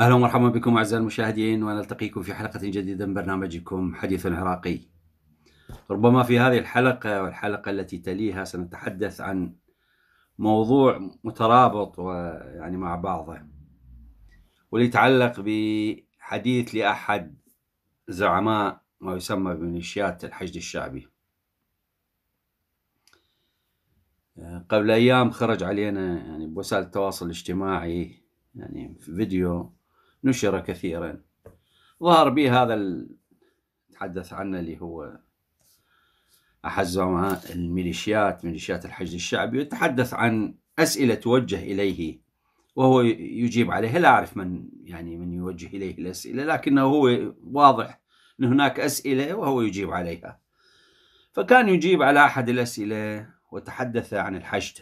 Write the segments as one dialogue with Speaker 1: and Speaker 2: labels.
Speaker 1: اهلا ومرحبا بكم اعزائي المشاهدين ونلتقيكم في حلقه جديده من برنامجكم حديث عراقي. ربما في هذه الحلقه والحلقه التي تليها سنتحدث عن موضوع مترابط ويعني مع بعضه وليتعلق بحديث لاحد زعماء ما يسمى بميليشيات الحشد الشعبي. قبل ايام خرج علينا يعني بوسائل التواصل الاجتماعي يعني في فيديو نشر كثيرا ظهر به هذا تحدث عنه اللي هو أحزمها الميليشيات ميليشيات الحشد الشعبي وتحدث عن أسئلة توجه إليه وهو يجيب عليها لا أعرف من يعني من يوجه إليه الأسئلة لكنه هو واضح أن هناك أسئلة وهو يجيب عليها فكان يجيب على أحد الأسئلة وتحدث عن الحشد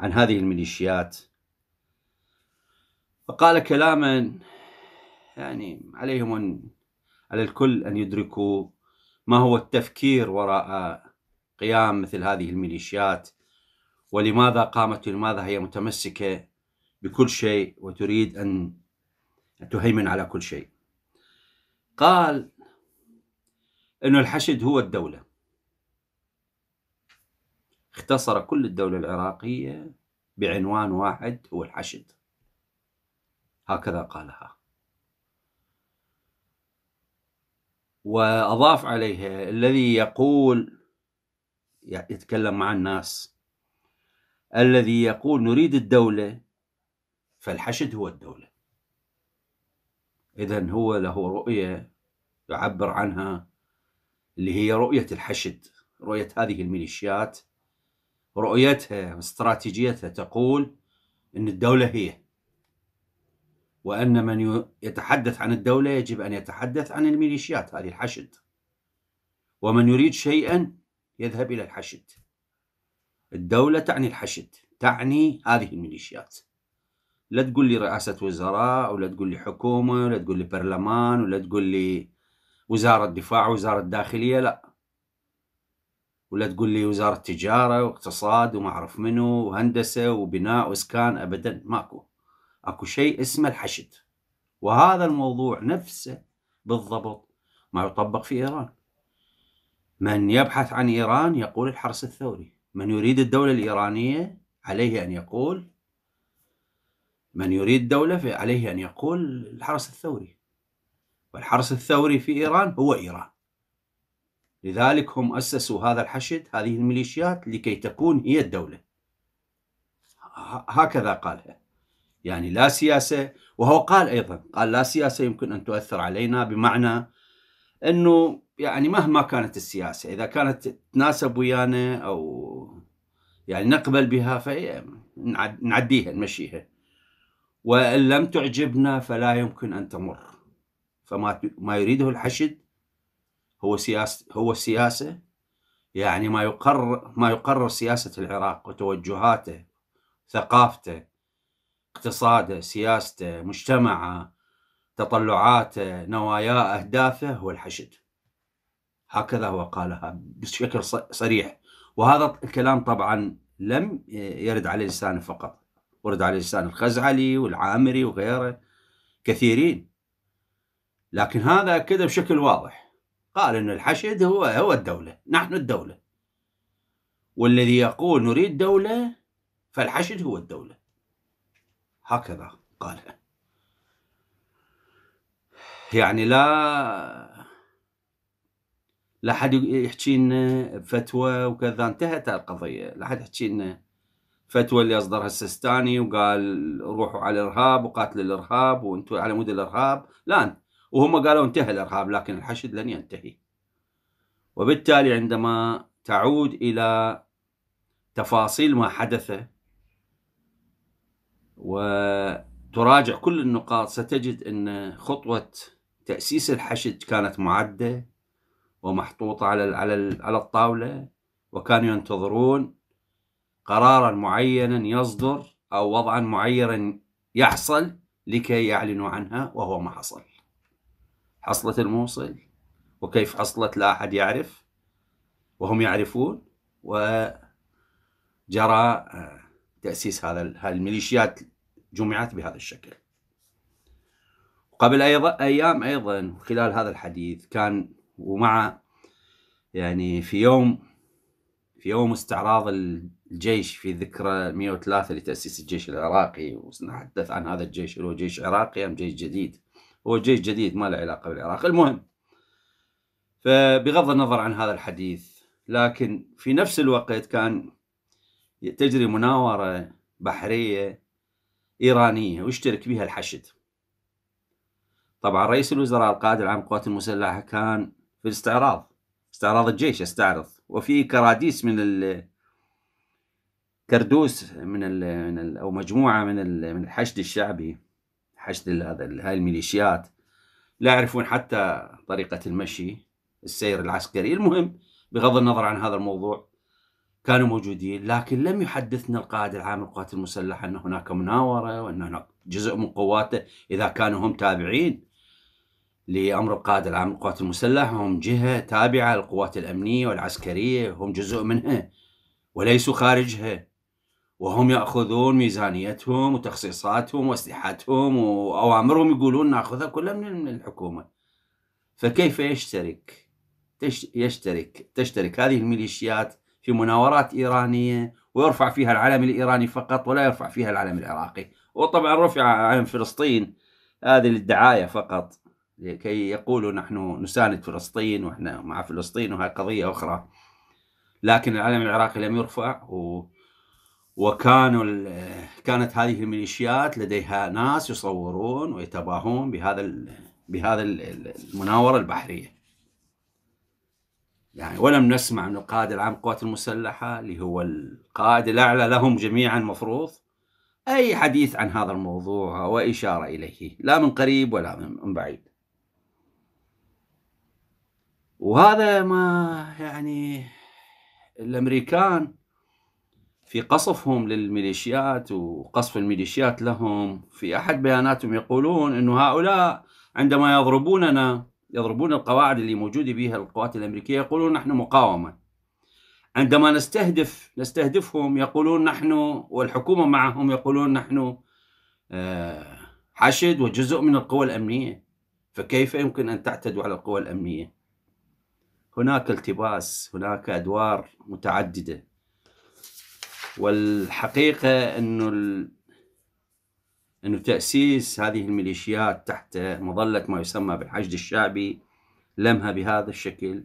Speaker 1: عن هذه الميليشيات فقال كلاما يعني عليهم أن على الكل أن يدركوا ما هو التفكير وراء قيام مثل هذه الميليشيات ولماذا قامت ولماذا هي متمسكة بكل شيء وتريد أن تهيمن على كل شيء قال أن الحشد هو الدولة اختصر كل الدولة العراقية بعنوان واحد هو الحشد هكذا قالها وأضاف عليها الذي يقول يتكلم مع الناس الذي يقول نريد الدولة فالحشد هو الدولة إذا هو له رؤية يعبر عنها اللي هي رؤية الحشد رؤية هذه الميليشيات رؤيتها واستراتيجيتها تقول أن الدولة هي وأن من يتحدث عن الدولة يجب أن يتحدث عن الميليشيات هذه الحشد ومن يريد شيئا يذهب إلى الحشد الدولة تعني الحشد تعني هذه الميليشيات لا تقول لي رئاسة وزراء ولا تقول لي حكومة ولا تقول لي برلمان ولا تقول لي وزارة دفاع وزارة داخلية لا ولا تقول لي وزارة تجارة واقتصاد وما أعرف منو وهندسة وبناء وإسكان أبدا ماكو اكو شيء اسمه الحشد وهذا الموضوع نفسه بالضبط ما يطبق في ايران من يبحث عن ايران يقول الحرس الثوري من يريد الدوله الايرانيه عليه ان يقول من يريد دوله عليه ان يقول الحرس الثوري والحرس الثوري في ايران هو ايران لذلك هم اسسوا هذا الحشد هذه الميليشيات لكي تكون هي الدوله هكذا قالها يعني لا سياسة وهو قال أيضا قال لا سياسة يمكن أن تؤثر علينا بمعنى أنه يعني مهما كانت السياسة إذا كانت تناسب ويانا أو يعني نقبل بها فهي نعديها نمشيها وإن لم تعجبنا فلا يمكن أن تمر فما ما يريده الحشد هو سياسة هو السياسة يعني ما يقرر ما يقرر سياسة العراق وتوجهاته ثقافته اقتصاده سياسته مجتمعه تطلعاته نواياه أهدافه هو الحشد هكذا هو قالها بشكل صريح وهذا الكلام طبعا لم يرد على لسانه فقط ورد على لسان الخزعلي والعامري وغيره كثيرين لكن هذا أكده بشكل واضح قال أن الحشد هو هو الدولة نحن الدولة والذي يقول نريد دولة فالحشد هو الدولة هكذا قال يعني لا لا حد يحكي لنا بفتوى وكذا انتهت القضيه لا حد يحكي لنا فتوى اللي اصدرها السيستاني وقال روحوا على الارهاب وقاتلوا الارهاب وانتم على مود الارهاب لا وهم قالوا انتهى الارهاب لكن الحشد لن ينتهي وبالتالي عندما تعود الى تفاصيل ما حدث وتراجع كل النقاط ستجد أن خطوة تأسيس الحشد كانت معدة ومحطوطة على على على الطاولة وكانوا ينتظرون قرارا معينا يصدر أو وضعا معينا يحصل لكي يعلنوا عنها وهو ما حصل حصلت الموصل وكيف حصلت لا أحد يعرف وهم يعرفون وجرى تأسيس هذا هذه الميليشيات جمعت بهذا الشكل قبل أيضا أيام أيضا خلال هذا الحديث كان ومع يعني في يوم في يوم استعراض الجيش في ذكرى 103 لتأسيس الجيش العراقي ونتحدث عن هذا الجيش هو جيش عراقي أم جيش جديد هو جيش جديد ما له علاقة بالعراق المهم فبغض النظر عن هذا الحديث لكن في نفس الوقت كان تجري مناورة بحرية إيرانية ويشترك بها الحشد طبعا رئيس الوزراء القائد العام للقوات المسلحة كان في الاستعراض استعراض الجيش استعرض وفي كراديس من ال كردوس من ال من ال او مجموعه من ال من الحشد الشعبي حشد هذا هاي الميليشيات لا يعرفون حتى طريقه المشي السير العسكري المهم بغض النظر عن هذا الموضوع كانوا موجودين لكن لم يحدثنا القائد العام للقوات المسلحة أن هناك مناورة وأن هناك جزء من قواته إذا كانوا هم تابعين لأمر القائد العام للقوات المسلحة هم جهة تابعة للقوات الأمنية والعسكرية هم جزء منها وليسوا خارجها وهم يأخذون ميزانيتهم وتخصيصاتهم وأسلحتهم وأوامرهم يقولون ناخذها كلها من الحكومة فكيف يشترك؟ يشترك تشترك هذه الميليشيات في مناورات إيرانية ويرفع فيها العلم الإيراني فقط ولا يرفع فيها العلم العراقي وطبعا رفع علم فلسطين هذه للدعاية فقط لكي يقولوا نحن نساند فلسطين وإحنا مع فلسطين وهي قضية أخرى لكن العلم العراقي لم يرفع و وكانوا كانت هذه الميليشيات لديها ناس يصورون ويتباهون بهذا بهذا المناوره البحريه يعني ولم نسمع من القائد العام للقوات المسلحة اللي هو القائد الأعلى لهم جميعا مفروض أي حديث عن هذا الموضوع وإشارة إليه لا من قريب ولا من بعيد وهذا ما يعني الأمريكان في قصفهم للميليشيات وقصف الميليشيات لهم في أحد بياناتهم يقولون أنه هؤلاء عندما يضربوننا يضربون القواعد اللي موجودة بها القوات الأمريكية يقولون نحن مقاومة عندما نستهدف نستهدفهم يقولون نحن والحكومة معهم يقولون نحن آه، حشد وجزء من القوى الأمنية فكيف يمكن أن تعتدوا على القوى الأمنية هناك التباس هناك أدوار متعددة والحقيقة أنه انه تاسيس هذه الميليشيات تحت مظله ما يسمى بالحشد الشعبي لمها بهذا الشكل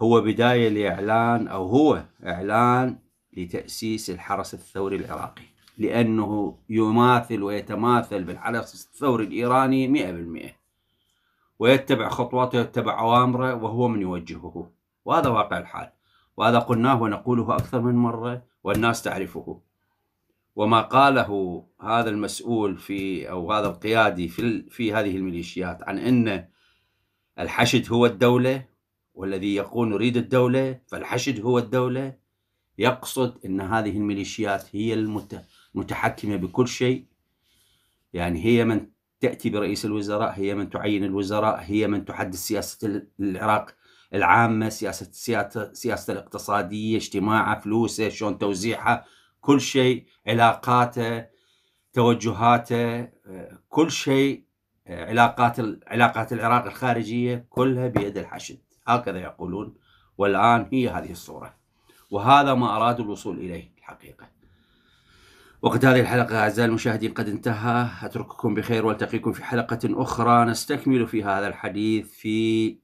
Speaker 1: هو بدايه لاعلان او هو اعلان لتاسيس الحرس الثوري العراقي لانه يماثل ويتماثل بالحرس الثوري الايراني 100% ويتبع خطواته ويتبع اوامره وهو من يوجهه وهذا واقع الحال وهذا قلناه ونقوله اكثر من مره والناس تعرفه وما قاله هذا المسؤول في او هذا القيادي في في هذه الميليشيات عن ان الحشد هو الدوله والذي يقول نريد الدوله فالحشد هو الدوله يقصد ان هذه الميليشيات هي المتحكمه بكل شيء يعني هي من تاتي برئيس الوزراء هي من تعين الوزراء هي من تحدد سياسه العراق العامه سياسه سياسه الاقتصاديه اجتماعه فلوسه شلون توزيعها كل شيء علاقاته توجهاته كل شيء علاقات علاقات العراق الخارجيه كلها بيد الحشد هكذا يقولون والان هي هذه الصوره وهذا ما ارادوا الوصول اليه الحقيقه وقت هذه الحلقه اعزائي المشاهدين قد انتهى اترككم بخير والتقيكم في حلقه اخرى نستكمل في هذا الحديث في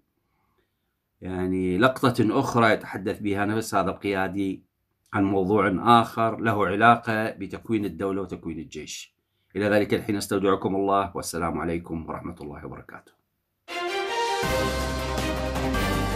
Speaker 1: يعني لقطه اخرى يتحدث بها نفس هذا القيادي عن موضوع آخر له علاقة بتكوين الدولة وتكوين الجيش إلى ذلك الحين أستودعكم الله والسلام عليكم ورحمة الله وبركاته